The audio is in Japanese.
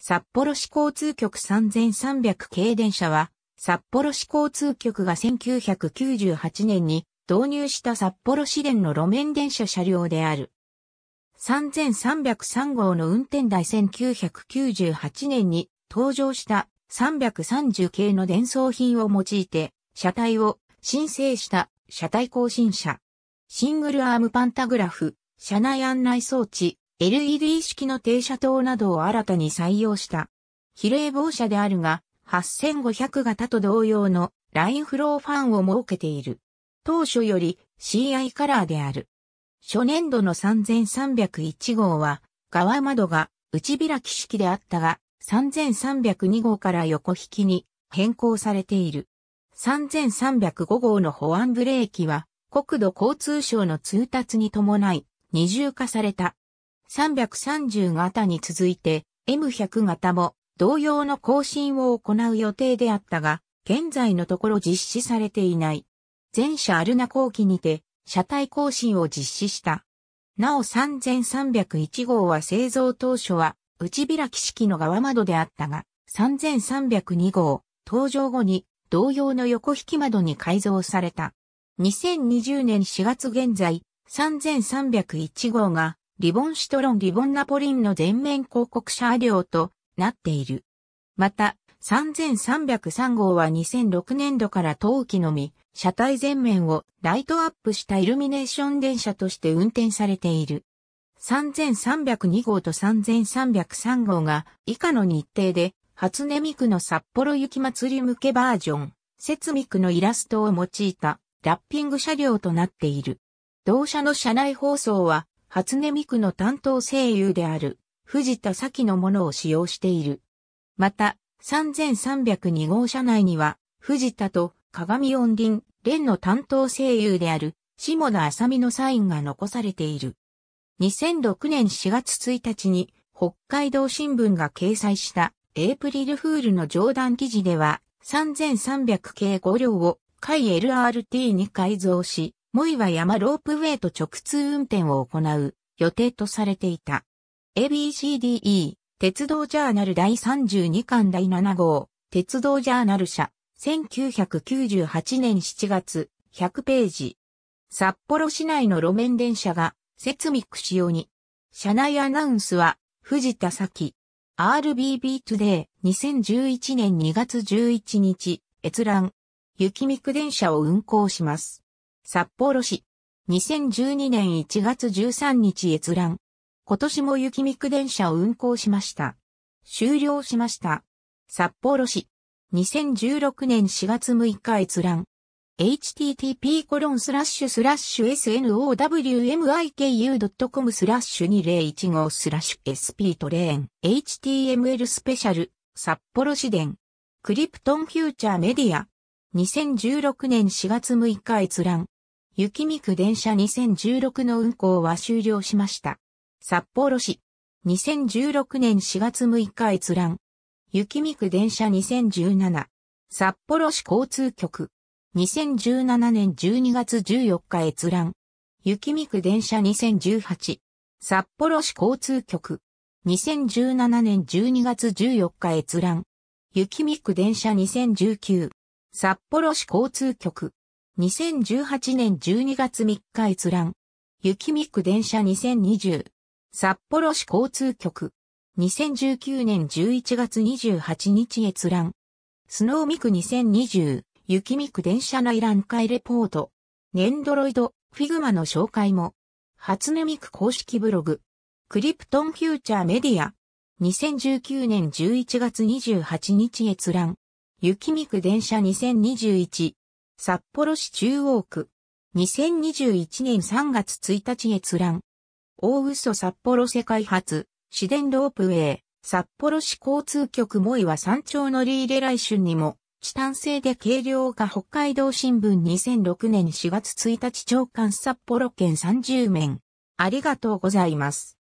札幌市交通局3300系電車は、札幌市交通局が1998年に導入した札幌市電の路面電車車両である。3303号の運転台1998年に登場した330系の伝送品を用いて、車体を申請した車体更新車。シングルアームパンタグラフ、車内案内装置、LED 式の停車灯などを新たに採用した。比例防車であるが、8500型と同様のラインフローファンを設けている。当初より CI カラーである。初年度の3301号は、側窓が内開き式であったが、3302号から横引きに変更されている。3305号の保安ブレーキは、国土交通省の通達に伴い、二重化された330型に続いて M100 型も同様の更新を行う予定であったが、現在のところ実施されていない。全車アルナ後期にて、車体更新を実施した。なお3301号は製造当初は、内開き式の側窓であったが、3302号、登場後に、同様の横引き窓に改造された。2020年4月現在、3301号が、リボンシトロンリボンナポリンの全面広告車両となっている。また、3303号は2006年度から当季のみ、車体全面をライトアップしたイルミネーション電車として運転されている。3302号と3303号が以下の日程で、初音ミクの札幌雪祭り向けバージョン、雪ミクのイラストを用いたラッピング車両となっている。同社の車内放送は初音ミクの担当声優である藤田咲のものを使用している。また、3302号車内には、藤田と鏡音林、蓮の担当声優である下田浅美のサインが残されている。2006年4月1日に北海道新聞が掲載したエイプリルフールの冗談記事では3300系5両を海 LRT に改造しモイは山ロープウェイと直通運転を行う予定とされていた。ABCDE 鉄道ジャーナル第32巻第7号鉄道ジャーナル社1998年7月100ページ札幌市内の路面電車が設備使用に車内アナウンスは藤田咲 RBB トゥデイ2011年2月11日閲覧雪見区電車を運行します。札幌市。2012年1月13日閲覧。今年も雪見区電車を運行しました。終了しました。札幌市。2016年4月6日閲覧。http コロンスラッシュスラッシュ snowmiku.com スラッシュ2015スラッシュ sp トレーン html スペシャル札幌市電クリプトンフューチャーメディア2016年4月6日閲覧雪見区電車2016の運行は終了しました。札幌市。2016年4月6日閲覧。雪見区電車2017。札幌市交通局。2017年12月14日閲覧。雪見区電車2018。札幌市交通局。2017年12月14日閲覧。雪見区電車2019。札幌市交通局。2018年12月3日閲覧。雪見区電車2020。札幌市交通局。2019年11月28日閲覧。スノーミク2020。雪見区電車内覧会レポート。ネンドロイド、フィグマの紹介も。初音ミク公式ブログ。クリプトンフューチャーメディア。2019年11月28日閲覧。雪見区電車2021。札幌市中央区。2021年3月1日閲覧。大嘘札幌世界初、市電ロープウェイ、札幌市交通局萌岩山頂乗り入れ来春にも、チタン製で軽量化北海道新聞2006年4月1日長官札幌県30面。ありがとうございます。